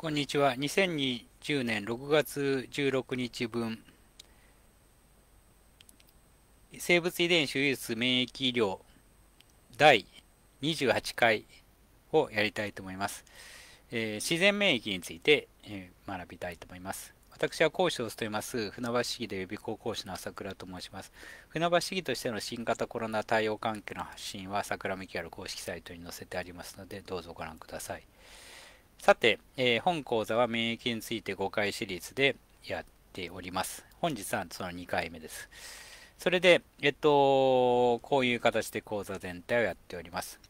こんにちは。2020年6月16日分。生物遺伝子ウイルス免疫医療第28回をやりたいと思います。えー、自然免疫について、えー、学びたいと思います。私は講師を務めます、船橋市議で予備校講師の朝倉と申します。船橋市議としての新型コロナ対応関係の発信は、桜みきやる公式サイトに載せてありますので、どうぞご覧ください。さて、えー、本講座は免疫について5回シリーズでやっております。本日はその2回目です。それで、えっと、こういう形で講座全体をやっております。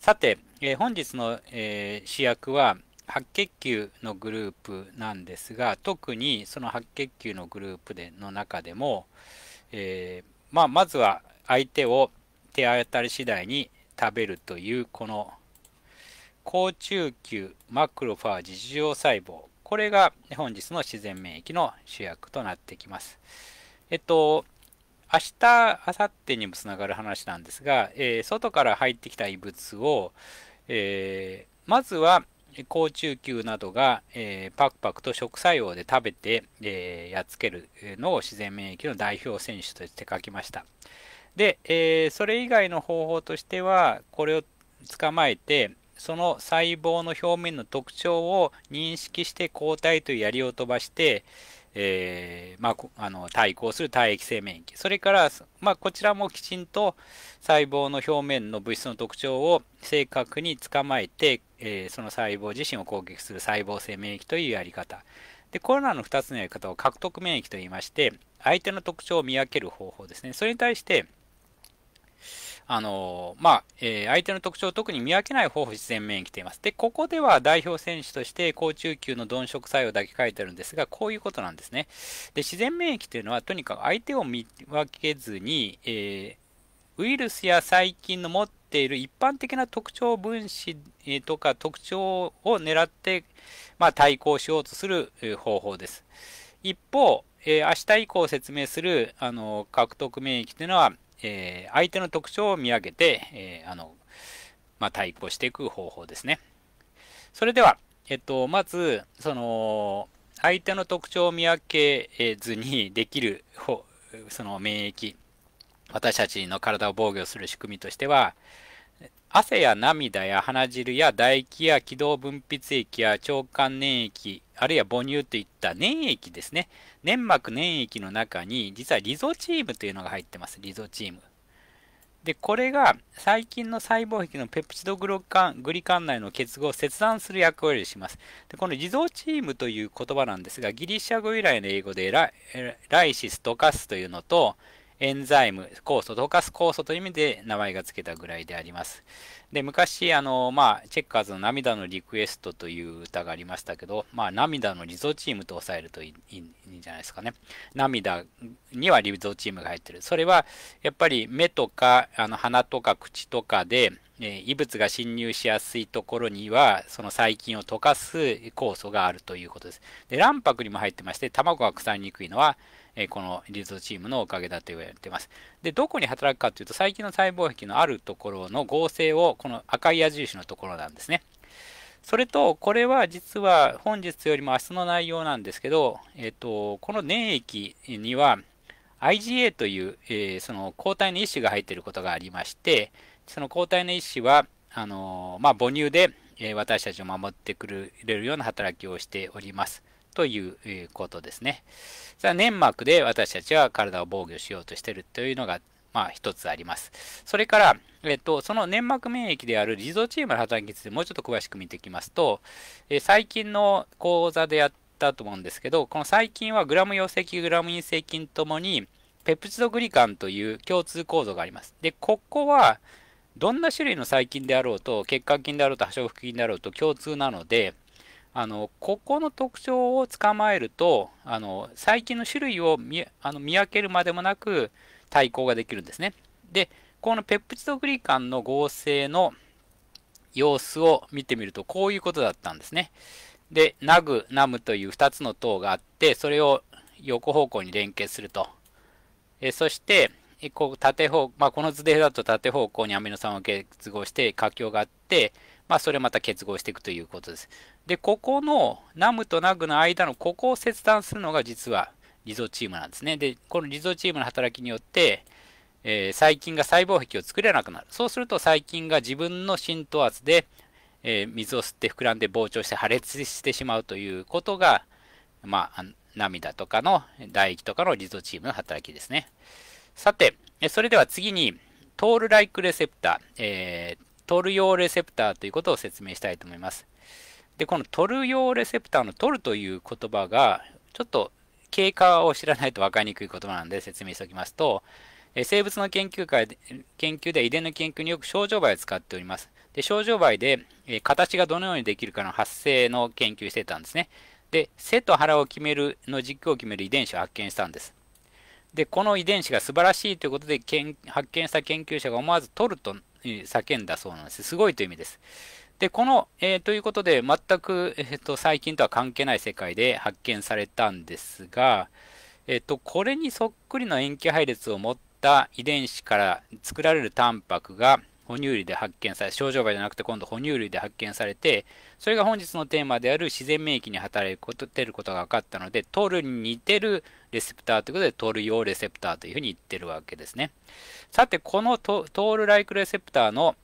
さて、えー、本日の、えー、主役は白血球のグループなんですが、特にその白血球のグループでの中でも、えー、まあ、まずは相手を手当たり次第に食べるというこの好中球マクロファージ受容細胞これが本日の自然免疫の主役となってきますえっと明日明後日にもつながる話なんですが、えー、外から入ってきた異物を、えー、まずは好中球などが、えー、パクパクと食作用で食べて、えやっつけるのを自然免疫の代表選手として書きましたで、えそれ以外の方法としてはこれを捕まえてその細胞の表面の特徴を認識して抗体という槍を飛ばして、えー、まあ、あの対抗する体液性免疫それから、まあ、こちらもきちんと細胞の表面の物質の特徴を正確に捕まえて、えー、その細胞自身を攻撃する細胞性免疫というやり方でコロナの2つのやり方を獲得免疫と言いまして相手の特徴を見分ける方法ですねそれに対してあのまあ、えー、相手の特徴を特に見分けない方法自然免疫と言います。で、ここでは代表選手として、高中級の鈍色作用だけ書いてあるんですが、こういうことなんですね。で、自然免疫というのは、とにかく相手を見分けずに、えー、ウイルスや細菌の持っている一般的な特徴分子とか特徴を狙って、まあ、対抗しようとする方法です。一方、えー、明日以降説明するあの獲得免疫というのは、えー、相手の特徴を見分けて、えー、あの、まあ、対抗していく方法ですね。それでは、えっと、まず、その、相手の特徴を見分けずにできる、その免疫、私たちの体を防御する仕組みとしては、汗や涙や鼻汁や唾液や気道分泌液や腸管粘液、あるいは母乳といった粘液ですね。粘膜粘液の中に、実はリゾチームというのが入ってます。リゾチーム。で、これが細菌の細胞壁のペプチドグロカングリカン内の結合を切断する役割をします。で、このリゾチームという言葉なんですが、ギリシャ語由来の英語でライシス、とカスというのと、エンザイム、酵素、溶かす酵素という意味で名前が付けたぐらいであります。で、昔、あの、まあ、チェッカーズの涙のリクエストという歌がありましたけど、まあ、涙のリゾチームと抑えるといいんじゃないですかね。涙にはリゾチームが入ってる。それは、やっぱり目とか、あの、鼻とか口とかで、え異物が侵入しやすいところには、その細菌を溶かす酵素があるということです。で、卵白にも入ってまして、卵が腐りにくいのは、えこのリゾチームのおかげだと言われてます。で、どこに働くかというと、最近の細胞壁のあるところの合成を、この赤い矢印のところなんですね。それと、これは実は本日よりも明日の内容なんですけど、えっ、と、この粘液には IgA という、えその抗体の一種が入っていることがありまして、その抗体の一種は、あのまあ、母乳で、え私たちを守ってくれるような働きをしております。ということですね。さあ、粘膜で私たちは体を防御しようとしているというのが、まあ、一つあります。それから、えっと、その粘膜免疫であるリゾチームの働きについてもうちょっと詳しく見ていきますと、え最近の講座でやったと思うんですけど、この細菌はグラム溶石、グラム陰性菌ともに、ペプチドグリカンという共通構造があります。で、ここは、どんな種類の細菌であろうと、血管菌であろうと、破傷風菌であろうと共通なので、あのここの特徴を捕まえるとあの細菌の種類を見あの見分けるまでもなく対抗ができるんですねでこのペプチドグリカンの合成の様子を見てみるとこういうことだったんですねで NAG、NAM という2つの糖があってそれを横方向に連結するとえそしてこう縦方、まあ、この図でだと縦方向にアミノ酸を結合して佳境があってまあ、それまた結合していくということです。で、ここのナムとナグの間のここを切断するのが実はリゾチームなんですね。で、このリゾチームの働きによって、えー、細菌が細胞壁を作れなくなる。そうすると細菌が自分の浸透圧で、えー、水を吸って膨らんで膨張して破裂してしまうということが、まあ、涙とかの唾液とかのリゾチームの働きですね。さて、それでは次に、トールライクレセプター、えー、トル用レセプターということを説明したいと思います。で、このトル用レセプターのトルという言葉が、ちょっと経過を知らないと分かりにくい言葉なので説明しておきますと、え生物の研究会で研究で遺伝の研究によく症状媒を使っております。で症状媒で、え形がどのようにできるかの発生の研究してたんですね。で、背と腹を決めるの軸を決める遺伝子を発見したんです。で、この遺伝子が素晴らしいということで発見した研究者が思わずトルと叫んだそうなんです。すごいという意味です。で、この、えー、ということで、全く、えーと、と最近とは関係ない世界で発見されたんですが、えっ、ー、と、これにそっくりの塩基配列を持った遺伝子から作られるタンパクが、哺乳類で発見され、症状外じゃなくて今度哺乳類で発見されて、それが本日のテーマである自然免疫に働いてることが分かったので、トルに似てるレセプターということで、トル用レセプターというふうに言ってるわけですね。さて、このトールライクレセプターの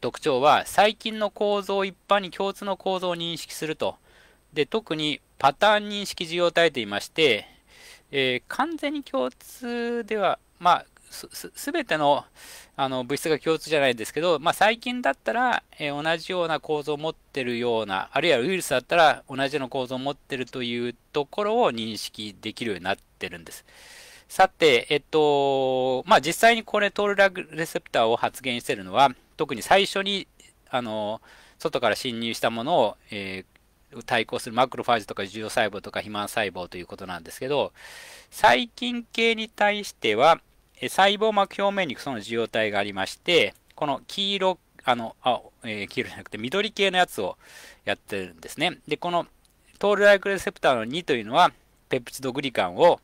特徴は、細菌の構造を一般に共通の構造を認識すると。で、特にパターン認識受を体とていまして、えー、完全に共通では、まあ、すべてのあの物質が共通じゃないですけど、まあ、細菌だったら、えー、同じような構造を持ってるような、あるいはウイルスだったら同じような構造を持ってるというところを認識できるようになってるんです。さて、えっと、まあ、実際にこれ、トールラグレセプターを発現してるのは、特に最初に、あの、外から侵入したものを、えー、対抗するマクロファージとか重要細胞とか肥満細胞ということなんですけど、細菌系に対しては、細胞膜表面にその受容体がありまして、この黄色、あの、あえー、黄色じゃなくて緑系のやつをやってるんですね。で、このトールライクレセプターの2というのは、ペプチドグリカンを、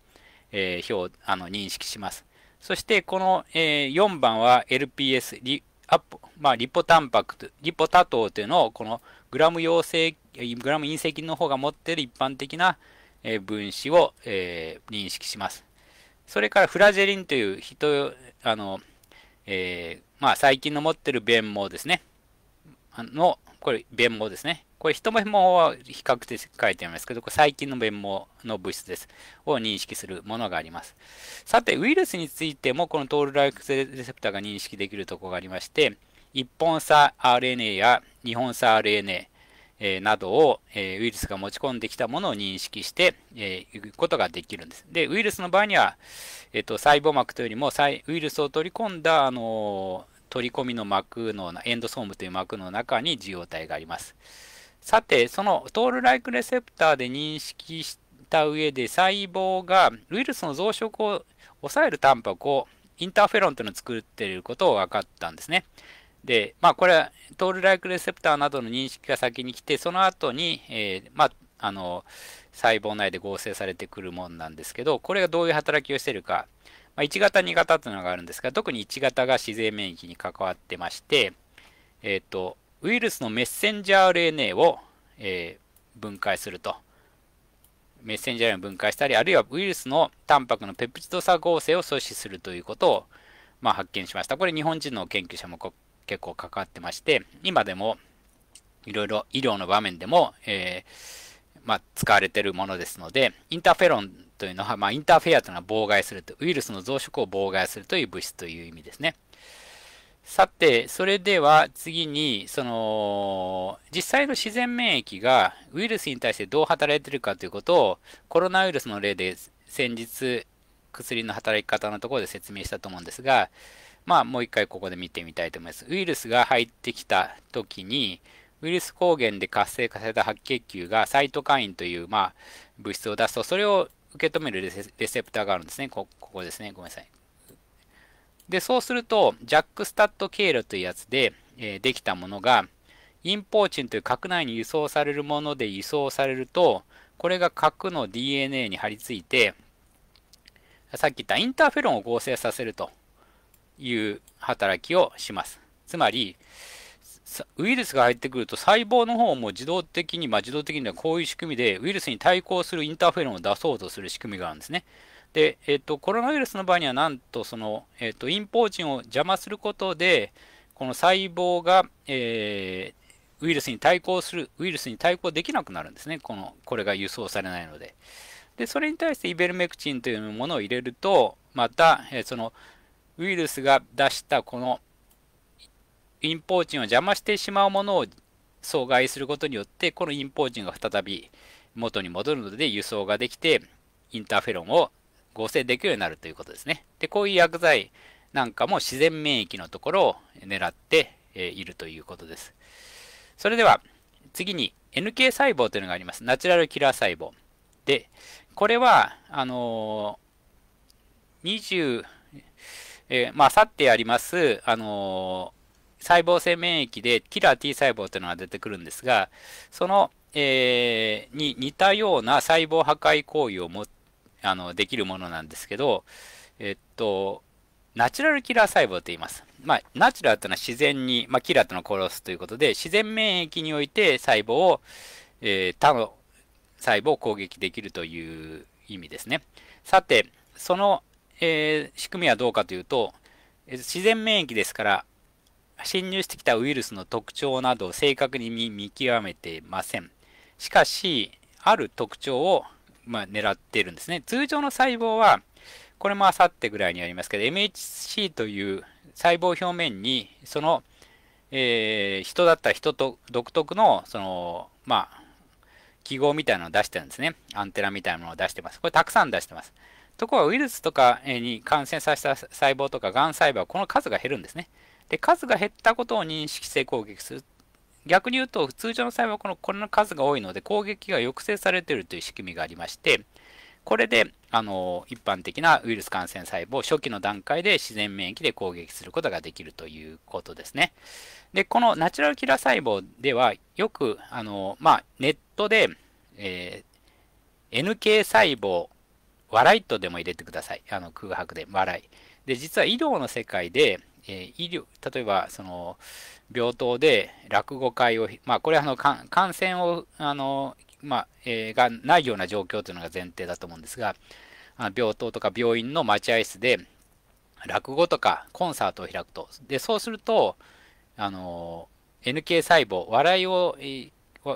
えー、表あの認識します。そして、この、えー、4番は LPS、リアポまあ、リポタンパクト、リポタ糖というのを、このグラム陽性、グラム陰性菌の方が持っている一般的な、えー、分子を、えー、認識します。それからフラジェリンという人、あの、えー、まあ、細菌の持ってる弁毛ですね。の、これ、弁毛ですね。これ、人もは比較的書いてありますけど、これ細菌の弁毛の物質です。を認識するものがあります。さて、ウイルスについても、このトールライクレセプターが認識できるところがありまして、1本差 RNA や2本差 RNA、えー、などを、えー、ウイルスが持ち込んできたものを認識してえー、くことができるんです。で、ウイルスの場合には、えーと、細胞膜というよりもウイルスを取り込んだ、あの取り込みの膜のエンドソームという膜の中に受容体があります。さて、そのトールライクレセプターで認識した上で細胞がウイルスの増殖を抑えるタンパクをインターフェロンというのを作っていることを分かったんですね。で、まあ、これはトールライクレセプターなどの認識が先に来て、その後に、えー、まあ、あの、細胞内で合成されてくるもんなんですけど、これがどういう働きをしているか、まあ、1型、2型というのがあるんですが、特に1型が自然免疫に関わってまして、えっ、ー、と、ウイルスのメッセンジャー RNA を、えー、分解すると。メッセンジャー RNA を分解したり、あるいはウイルスのタンパクのペプチド差合成を阻止するということを、まあ、発見しました。これ日本人の研究者も結構関わってまして、今でもいろいろ医療の場面でも、えー、まあ、使われているものですので、インターフェロンというのは、まあ、インターフェアというのは妨害すると、ウイルスの増殖を妨害するという物質という意味ですね。さて、それでは次に、その、実際の自然免疫がウイルスに対してどう働いているかということを、コロナウイルスの例で先日、薬の働き方のところで説明したと思うんですが、まあ、もう一回ここで見てみたいと思います。ウイルスが入ってきた時に、ウイルス抗原で活性化された白血球がサイトカインという、まあ、物質を出すと、それを受け止めるレセプターがあるんですね。こここですね。ごめんなさい。で、そうすると、ジャックスタット経路というやつで、えー、できたものが、インポーチンという核内に輸送されるもので輸送されると、これが核の DNA に張り付いて、さっき言ったインターフェロンを合成させると。いう働きをします。つまり、ウイルスが入ってくると細胞の方も自動的に、まあ、自動的にはこういう仕組みでウイルスに対抗するインターフェロンを出そうとする仕組みがあるんですね。で、えっ、と、コロナウイルスの場合にはなんとその、えっ、ー、と、陰謀陣を邪魔することで、この細胞が、えー、ウイルスに対抗する、ウイルスに対抗できなくなるんですね。この、これが輸送されないので。で、それに対してイベルメクチンというものを入れると、また、えー、そのウイルスが出したこのインーチンを邪魔してしまうものを阻害することによって、このインーチンが再び元に戻るので輸送ができて、インターフェロンを合成できるようになるということですね。で、こういう薬剤なんかも自然免疫のところを狙っているということです。それでは、次に NK 細胞というのがあります。ナチュラルキラー細胞。で、これは、あのー、20、えー、まあ、去ってあります、あのー、細胞性免疫でキラー T 細胞というのが出てくるんですが、その、えー、に似たような細胞破壊行為をも、あの、できるものなんですけど、えっと、ナチュラルキラー細胞と言います。まあ、ナチュラルというのは自然に、まあ、キラーというのを殺すということで、自然免疫において細胞を、えー、他の細胞を攻撃できるという意味ですね。さて、そのえー、仕組みはどうかというと、自然免疫ですから、侵入してきたウイルスの特徴などを正確に見極めていません。しかし、ある特徴を、まあ、狙っているんですね。通常の細胞は、これもあさってぐらいにありますけど、MHC という細胞表面に、その、えー、人だった人と独特の、その、まあ、記号みたいなのを出してるんですね。アンテナみたいなものを出してます。これたくさん出してます。ところがウイルスとかに感染させた細胞とかがん細胞はこの数が減るんですね。で、数が減ったことを認識して攻撃する。逆に言うと、通常の細胞はこのこの数が多いので、攻撃が抑制されているという仕組みがありまして、これで、あの、一般的なウイルス感染細胞、初期の段階で自然免疫で攻撃することができるということですね。で、このナチュラルキラー細胞では、よく、あの、まあ、ネットで、えー、NK 細胞、笑いとでも入れてください。あの空白で笑い。で、実は医療の世界で、えー、医療、例えば、その、病棟で落語会を、まあ、これはあの感染を、あの、まあ、えー、がないような状況というのが前提だと思うんですが、あ病棟とか病院の待合室で、落語とかコンサートを開くと。で、そうすると、あの、NK 細胞、笑いを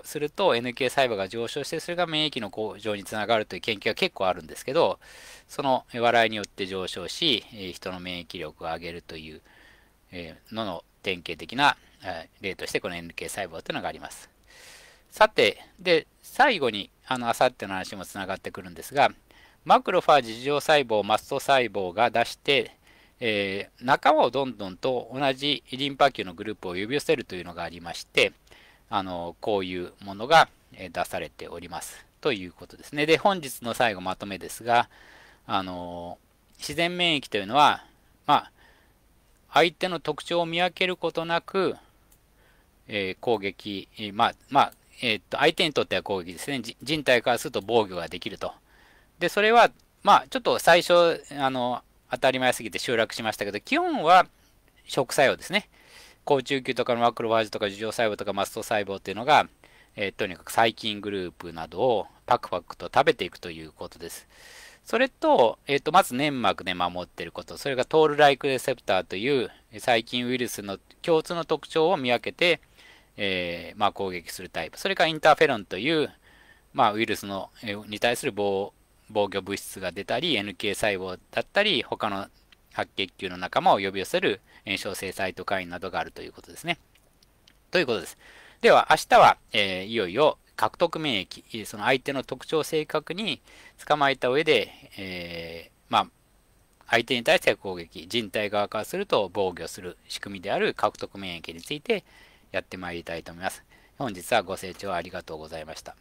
すると NK 細胞が上昇してそれが免疫の向上につながるという研究が結構あるんですけどその笑いによって上昇し人の免疫力を上げるというのの典型的な例としてこの NK 細胞というのがあります。さて、で、最後に、あの、あさっての話もつながってくるんですが、マクロファージ上細胞、マスト細胞が出して、えー、仲間をどんどんと同じリンパ球のグループを呼び寄せるというのがありまして、あの、こういうものが出されております。ということですね。で、本日の最後まとめですが、あの、自然免疫というのは、まあ、相手の特徴を見分けることなく、えー、攻撃、まあ、まあ、えー、っと、相手にとっては攻撃ですね。人体からすると防御ができると。で、それは、まあ、ちょっと最初、あの、当たり前すぎて集落しましたけど、基本は食作用ですね。好中球とかのマクロファージとか樹状細胞とかマスト細胞っていうのが、えー、とにかく細菌グループなどをパクパクと食べていくということです。それと、えっ、ー、と、まず粘膜で守っていること、それがトールライクレセプターという細菌ウイルスの共通の特徴を見分けて、えー、まあ、攻撃するタイプ。それからインターフェロンという、まあ、ウイルスの、えー、に対する防防御物質が出たり、NK 細胞だったり、他の白血球の仲間を呼び寄せる炎症性サイトカインなどがあるということですね。ということです。では、明日は、えー、いよいよ獲得免疫、その相手の特徴を正確に捕まえた上で、えー、まあ、相手に対して攻撃、人体側からすると防御する仕組みである獲得免疫についてやってまいりたいと思います。本日はご清聴ありがとうございました。